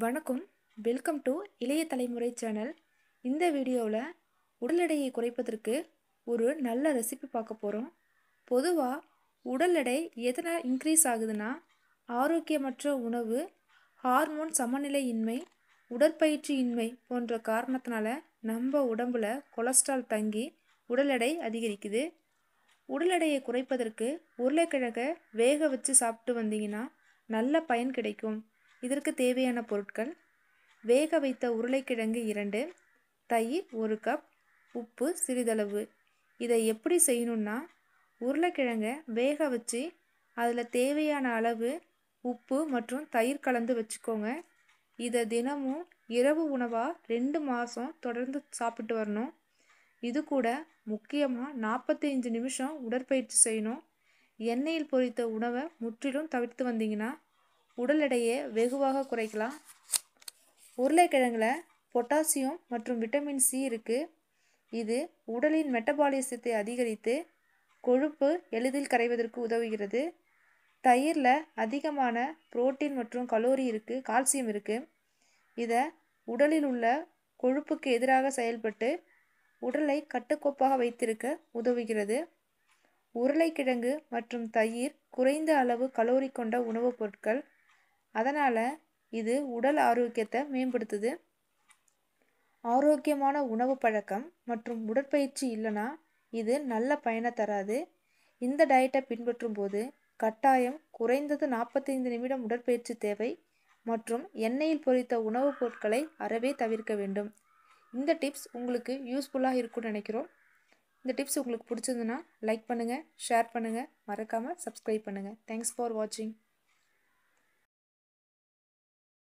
வணக்கம் welcome to இளைய தலைமுறை சேனல் இந்த வீடியோவில் உடல் எடையை குறைப்பதற்கு ஒரு நல்ல ரெசிபி பார்க்க போகிறோம் பொதுவாக உடல் எடை எதனால் இன்க்ரீஸ் ஆகுதுன்னா ஆரோக்கியமற்ற உணவு ஹார்மோன் சமநிலையின்மை உடற்பயிற்சியின்மை போன்ற காரணத்தினால நம்ம உடம்பில் கொலஸ்ட்ரால் தங்கி உடல் எடை அதிகரிக்குது உடல் எடையை குறைப்பதற்கு உருளைக்கிழங்கை வேக வச்சு சாப்பிட்டு வந்தீங்கன்னா நல்ல பயன் கிடைக்கும் இதற்கு தேவையான பொருட்கள் வேக வைத்த உருளைக்கிழங்கு இரண்டு தயிர் ஒரு கப் உப்பு சிறிதளவு இதை எப்படி செய்யணுன்னா உருளைக்கிழங்கை வேக வச்சு அதில் தேவையான அளவு உப்பு மற்றும் தயிர் கலந்து வச்சுக்கோங்க இதை தினமும் இரவு உணவாக ரெண்டு மாதம் தொடர்ந்து சாப்பிட்டு வரணும் இது கூட முக்கியமாக நாற்பத்தஞ்சு நிமிஷம் உடற்பயிற்சி செய்யணும் எண்ணெயில் பொரித்த உணவை முற்றிலும் தவிர்த்து வந்தீங்கன்னா உடல் எடையை வெகுவாக குறைக்கலாம் உருளைக்கிழங்கில் பொட்டாசியம் மற்றும் விட்டமின் சி இருக்குது இது உடலின் மெட்டபாலிசத்தை அதிகரித்து கொழுப்பு எளிதில் கரைவதற்கு உதவுகிறது தயிரில் அதிகமான புரோட்டீன் மற்றும் கலோரி இருக்குது கால்சியம் இருக்குது இதை உடலில் உள்ள கொழுப்புக்கு எதிராக செயல்பட்டு உடலை கட்டுக்கோப்பாக வைத்திருக்க உதவுகிறது உருளைக்கிழங்கு மற்றும் தயிர் குறைந்த அளவு கலோரி கொண்ட உணவுப் பொருட்கள் அதனால் இது உடல் ஆரோக்கியத்தை மேம்படுத்துது ஆரோக்கியமான உணவு பழக்கம் மற்றும் உடற்பயிற்சி இல்லைனா இது நல்ல பயனை தராது இந்த டயட்டை பின்பற்றும் போது கட்டாயம் குறைந்தது நாற்பத்தைந்து நிமிடம் உடற்பயிற்சி தேவை மற்றும் எண்ணெயில் பொரித்த உணவுப் பொருட்களை அறவே தவிர்க்க வேண்டும் இந்த டிப்ஸ் உங்களுக்கு யூஸ்ஃபுல்லாக இருக்கும்னு நினைக்கிறோம் இந்த டிப்ஸ் உங்களுக்கு பிடிச்சதுன்னா லைக் பண்ணுங்கள் ஷேர் பண்ணுங்கள் மறக்காமல் சப்ஸ்கிரைப் பண்ணுங்கள் தேங்க்ஸ் ஃபார் வாட்சிங்